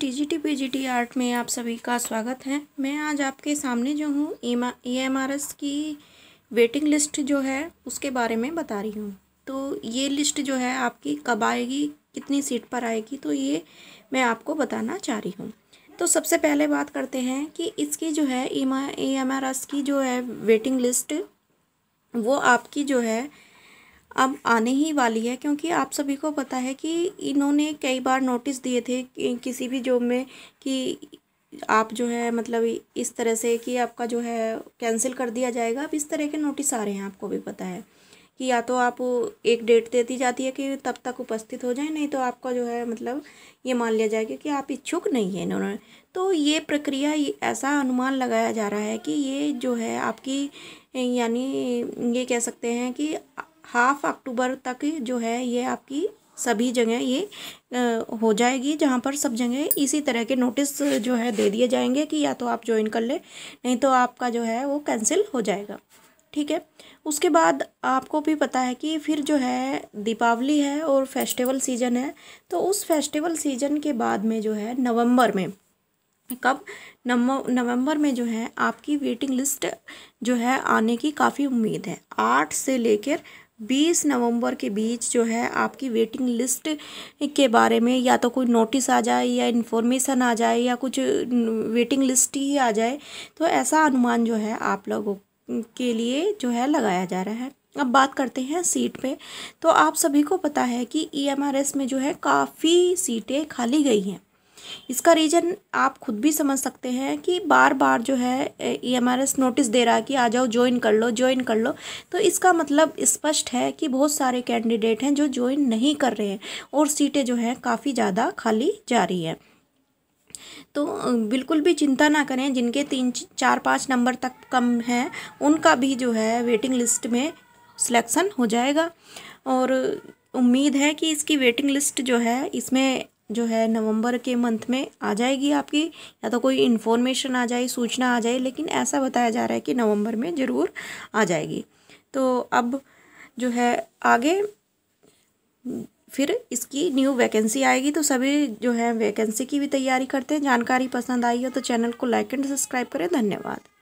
T G T P G T art में आप सभी का स्वागत है मैं आज आपके सामने जो हूँ ई एम आर एस की वेटिंग लिस्ट जो है उसके बारे में बता रही हूँ तो ये लिस्ट जो है आपकी कब आएगी कितनी सीट पर आएगी तो ये मैं आपको बताना चाह रही हूँ तो सबसे पहले बात करते हैं कि इसकी जो है ई एम आर एस की जो है वेटिंग लिस्ट वो आपकी जो है अब आने ही वाली है क्योंकि आप सभी को पता है कि इन्होंने कई बार नोटिस दिए थे कि किसी भी जॉब में कि आप जो है मतलब इस तरह से कि आपका जो है कैंसिल कर दिया जाएगा अब इस तरह के नोटिस आ रहे हैं आपको भी पता है कि या तो आप एक डेट दे दी जाती है कि तब तक उपस्थित हो जाए नहीं तो आपका जो है मतलब ये मान लिया जाएगा कि आप इच्छुक नहीं हैं इन्होंने तो ये प्रक्रिया ऐसा अनुमान लगाया जा रहा है कि ये जो है आपकी यानी ये कह सकते हैं कि हाफ अक्टूबर तक जो है ये आपकी सभी जगह ये हो जाएगी जहाँ पर सब जगह इसी तरह के नोटिस जो है दे दिए जाएंगे कि या तो आप ज्वाइन कर ले नहीं तो आपका जो है वो कैंसिल हो जाएगा ठीक है उसके बाद आपको भी पता है कि फिर जो है दीपावली है और फेस्टिवल सीज़न है तो उस फेस्टिवल सीज़न के बाद में जो है नवंबर में कब नवंबर में जो है आपकी वेटिंग लिस्ट जो है आने की काफ़ी उम्मीद है आठ से लेकर बीस नवंबर के बीच जो है आपकी वेटिंग लिस्ट के बारे में या तो कोई नोटिस आ जाए या इन्फॉर्मेशन आ जाए या कुछ वेटिंग लिस्ट ही आ जाए तो ऐसा अनुमान जो है आप लोगों के लिए जो है लगाया जा रहा है अब बात करते हैं सीट पे तो आप सभी को पता है कि ईएमआरएस e में जो है काफ़ी सीटें खाली गई हैं इसका रीज़न आप खुद भी समझ सकते हैं कि बार बार जो है ई एम नोटिस दे रहा है कि आ जाओ ज्वाइन कर लो ज्वाइन कर लो तो इसका मतलब स्पष्ट है कि बहुत सारे कैंडिडेट हैं जो ज्वाइन नहीं कर रहे हैं और सीटें जो हैं काफ़ी ज़्यादा खाली जा रही हैं तो बिल्कुल भी चिंता ना करें जिनके तीन चार पाँच नंबर तक कम हैं उनका भी जो है वेटिंग लिस्ट में सिलेक्शन हो जाएगा और उम्मीद है कि इसकी वेटिंग लिस्ट जो है इसमें जो है नवंबर के मंथ में आ जाएगी आपकी या तो कोई इन्फॉर्मेशन आ जाए सूचना आ जाए लेकिन ऐसा बताया जा रहा है कि नवंबर में ज़रूर आ जाएगी तो अब जो है आगे फिर इसकी न्यू वैकेंसी आएगी तो सभी जो है वैकेंसी की भी तैयारी करते हैं जानकारी पसंद आई हो तो चैनल को लाइक एंड सब्सक्राइब करें धन्यवाद